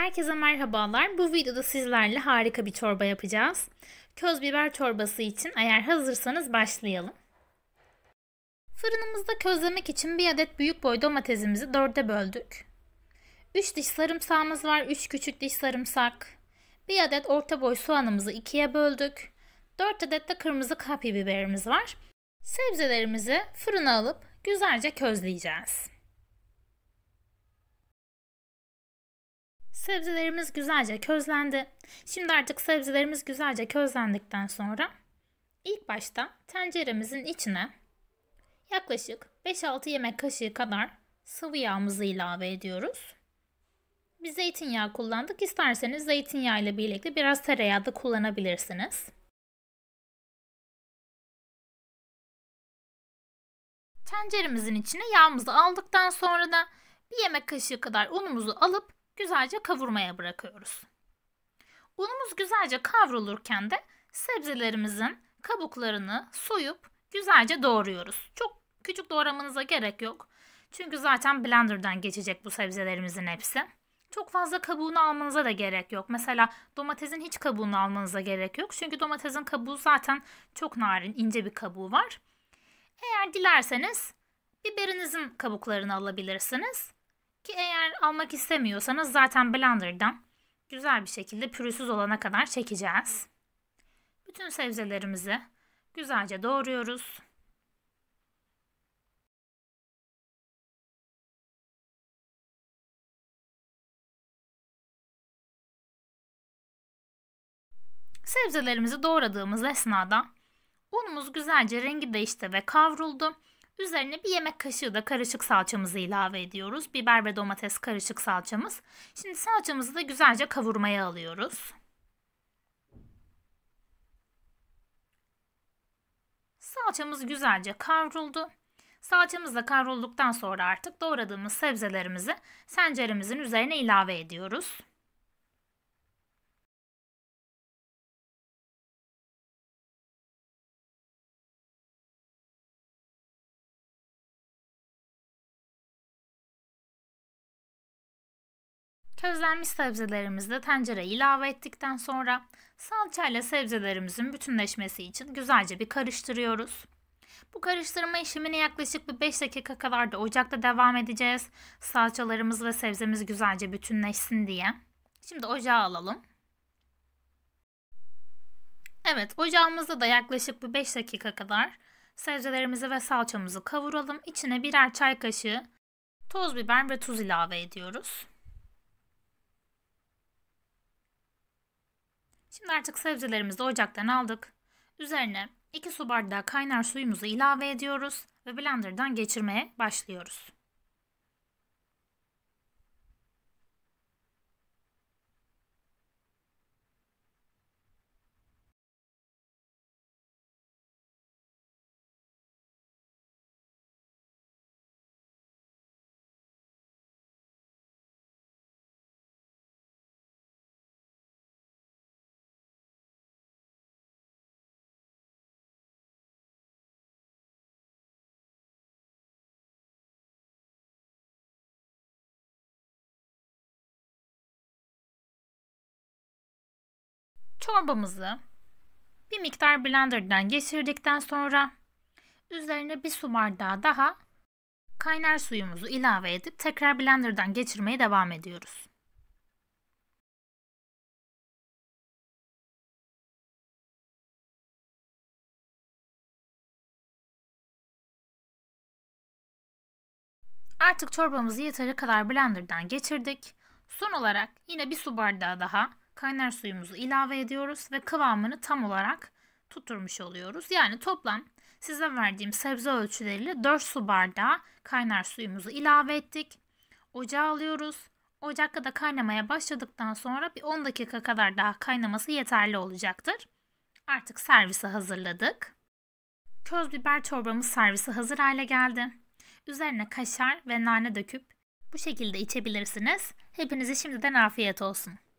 Herkese merhabalar. Bu videoda sizlerle harika bir çorba yapacağız. Köz biber çorbası için eğer hazırsanız başlayalım. Fırınımızda közlemek için bir adet büyük boy domatesimizi dörde böldük. 3 diş sarımsağımız var. 3 küçük diş sarımsak. Bir adet orta boy soğanımızı ikiye böldük. 4 adet de kırmızı kapya biberimiz var. Sebzelerimizi fırına alıp güzelce közleyeceğiz. Sebzelerimiz güzelce közlendi. Şimdi artık sebzelerimiz güzelce közlendikten sonra ilk başta tenceremizin içine yaklaşık 5-6 yemek kaşığı kadar sıvı yağımızı ilave ediyoruz. Biz zeytinyağı kullandık. İsterseniz zeytinyağı ile birlikte biraz tereyağı da kullanabilirsiniz. Tenceremizin içine yağımızı aldıktan sonra da bir yemek kaşığı kadar unumuzu alıp güzelce kavurmaya bırakıyoruz. Unumuz güzelce kavrulurken de sebzelerimizin kabuklarını soyup güzelce doğruyoruz. Çok küçük doğramanıza gerek yok. Çünkü zaten blenderdan geçecek bu sebzelerimizin hepsi. Çok fazla kabuğunu almanıza da gerek yok. Mesela domatesin hiç kabuğunu almanıza gerek yok. Çünkü domatesin kabuğu zaten çok narin, ince bir kabuğu var. Eğer dilerseniz biberinizin kabuklarını alabilirsiniz. Ki eğer almak istemiyorsanız zaten blenderdan güzel bir şekilde pürüzsüz olana kadar çekeceğiz. Bütün sebzelerimizi güzelce doğruyoruz. Sebzelerimizi doğradığımız esnada unumuz güzelce rengi değişti ve kavruldu. Üzerine bir yemek kaşığı da karışık salçamızı ilave ediyoruz. Biber ve domates karışık salçamız. Şimdi salçamızı da güzelce kavurmaya alıyoruz. Salçamız güzelce kavruldu. Salçamız da kavrulduktan sonra artık doğradığımız sebzelerimizi senceremizin üzerine ilave ediyoruz. Közlenmiş sebzelerimizi tencereye ilave ettikten sonra salça ile sebzelerimizin bütünleşmesi için güzelce bir karıştırıyoruz. Bu karıştırma işlemini yaklaşık bir 5 dakika kadar da ocakta devam edeceğiz. Salçalarımız ve sebzemiz güzelce bütünleşsin diye. Şimdi ocağa alalım. Evet ocağımızda da yaklaşık bir 5 dakika kadar sebzelerimizi ve salçamızı kavuralım. İçine birer çay kaşığı toz biber ve tuz ilave ediyoruz. Şimdi artık sebzelerimizi ocaktan aldık. Üzerine 2 su bardağı kaynar suyumuzu ilave ediyoruz ve blenderdan geçirmeye başlıyoruz. Çorbamızı bir miktar blenderdan geçirdikten sonra üzerine bir su bardağı daha kaynar suyumuzu ilave edip tekrar blenderdan geçirmeye devam ediyoruz. Artık çorbamızı yeteri kadar blenderdan geçirdik. Son olarak yine bir su bardağı daha kaynar suyumuzu ilave ediyoruz ve kıvamını tam olarak tutturmuş oluyoruz. Yani toplam size verdiğim sebze ölçüleriyle 4 su bardağı kaynar suyumuzu ilave ettik. Ocağa alıyoruz. Ocakta da kaynamaya başladıktan sonra bir 10 dakika kadar daha kaynaması yeterli olacaktır. Artık servise hazırladık. Köz biber çorbamız servisi hazır hale geldi. Üzerine kaşar ve nane döküp bu şekilde içebilirsiniz. Hepinize şimdiden afiyet olsun.